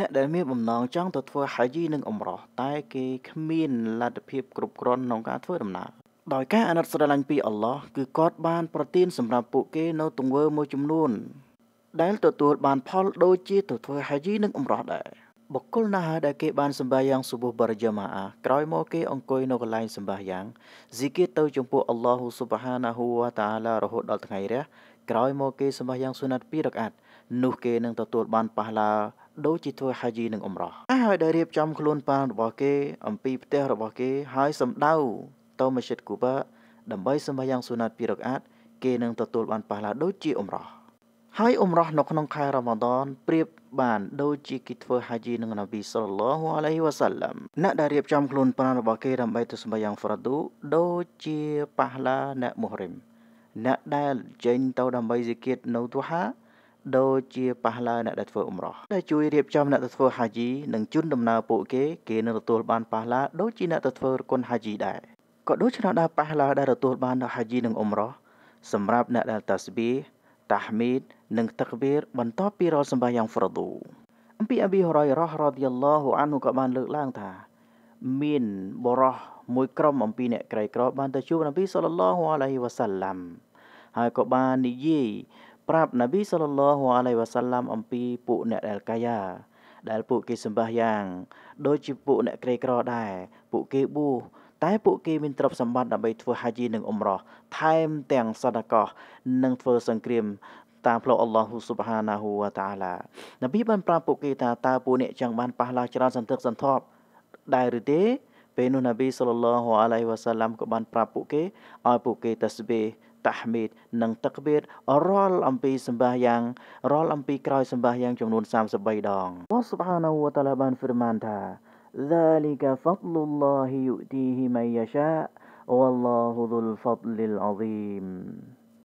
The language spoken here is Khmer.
អ្នកដែលមានបំណងចង់ទៅធ្វើហាជីនិងអម្រោះតែគេគ្មានលទ្ធភាពគ្រប់គ្រាន់ក្នុងការធ្វើដំណើរដោយការអាណិតស្រឡាញ់ពីអល់ឡោះគឺគាត់បានប្រទានសម្រាប់ពួកគេនៅទង្វើមួយចំនួន ដែលទទួលបានផលដូចជាទៅធ្វើហាជីនិងអម្រោះដែរបុគ្គលណាដែលគេបានសម្បាយ៉ាងសុបុបរិយាមាអាក្រោយមកគេអង្គុយនៅកន្លែងសម្បាយ៉ាងហ្ស៊ីគៀទៅចំពោះអល់ឡោះស៊ុបហានាហ៊ូវតាអាឡារហូតដល់ថ្ងៃរះក្រោយមកគេសម្បាយ៉ាងសុណាត់ពីរកអាត់នោះគេនឹងទទួលបានប៉ះឡាដូចជាធ្វើហាជីនិងអ៊ុំរ៉ោះហើយដែលរៀបចំខ្លួនបានរបស់គេ អំពីផ្ទះរបស់គេហើយសម្ដៅទៅមស្ជីតគូបាដើម្បីសម្បាយ៉ាងសុណាត់ពីរកអាត់គេនឹងទទួលបានប៉ះឡាដូចជាអ៊ុំរ៉ោះហើយអ៊ុំរ៉ោះនៅក្នុងខែរ៉ាម៉ាដនប្រៀបបានដូចជាគេធ្វើហាជីនឹងនប៊ីសល្លឡោះអាឡៃវ៉ាសាឡាំអ្នកដែលរៀបចំខ្លួនប្រាណរបស់គេដើម្បីទៅសម្បាយ៉ាងហ្វ្រាឌូដូចជាប៉ះឡាអ្នកមូហរិមអ្នកដែលចេញទៅដើម្បីសិកាតនៅទូហាដូចជាប៉ះឡាអ្នកដែលធ្វើអ៊ុំរ៉ោះដែលជួយរៀបចំអ្នកទៅធ្វើហាជីនិងជូនដំណើរពួកគេ គេនឹងទទួលបានប៉ះឡាដូចជាអ្នកទៅធ្វើគុណហាជីដែរក៏ដូច្នោះដែរប៉ះឡាដែលទទួលបាននៅហាជីនិងអ៊ុំរ៉ោះសម្រាប់អ្នកដែលតាស្ប៊ីតាហ្មីតនិងតាក្បៀរបន្ទាប់ពីរាល់សម្បាយ៉ាងហ្វ្រឌូអំពីអប៊ីហរ៉ៃរ៉ារ៉ាឌីយ៉ាឡោះអានូក៏បានលើកឡើងថា មានបរោះមួយក្រុមអំពីអ្នកក្រីក្របានទៅជួបនប៊ីសលឡោះអាឡៃវ៉ាសាឡាំហើយក៏បាននិយាយប្រាប់នប៊ីសលឡោះអាឡៃវ៉ាសាឡាំអំពីពួកអ្នកដែលកាយាដែលពួកគេសម្បាយ៉ាងដូចជាពួកអ្នកក្រីក្រដែរពួកគេបួសតែពួកគេមានទ្រព្យសម្បត្តិដើម្បីធ្វើហាជីនិងអ៊ុំរ៉ោះថែមទាំងសដកោះនិងធ្វើសង្គ្រាម តាមផ្លូវអល់ឡោះស៊ុបហានាហ៊ូវតាឡានប៊ីបានប្រាប់ពួកគេថាតើពួកអ្នកចង់បានប៉ះឡើងច្រើនសន្តិសន្ធាប់ដែរឬទេពេលនោះនប៊ីសលឡោះអាឡៃវ៉ាសាឡាំក៏បានប្រាប់ពួកគេឲ្យពួកគេតាស្បេតាហ្មីតនិងតាក្បៀតរាល់អំពីសម្បាយ៉ាងរាល់អំពីក្រោយសម្បាយ៉ាងចំនួន33ដងអល់ស៊ុបហានាហ៊ូវតាឡាបានហ្វឺរម៉ានថា ذلك فضل الله يؤتيه من يشاء والله ذو الفضل العظيم